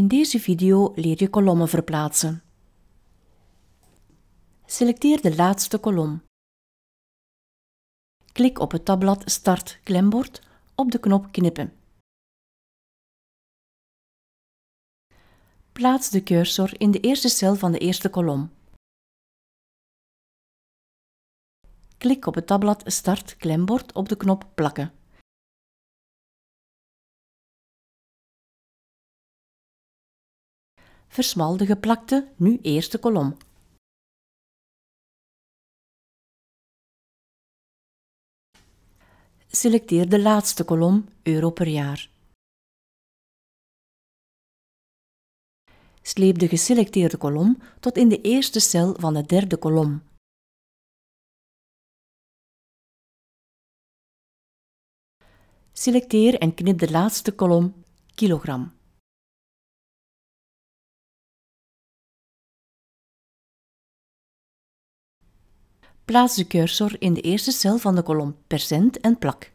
In deze video leer je kolommen verplaatsen. Selecteer de laatste kolom. Klik op het tabblad Start klembord op de knop Knippen. Plaats de cursor in de eerste cel van de eerste kolom. Klik op het tabblad Start klembord op de knop Plakken. versmal de geplakte nu eerste kolom. Selecteer de laatste kolom euro per jaar. Sleep de geselecteerde kolom tot in de eerste cel van de derde kolom. Selecteer en knip de laatste kolom kilogram. Plaats de cursor in de eerste cel van de kolom percent en plak.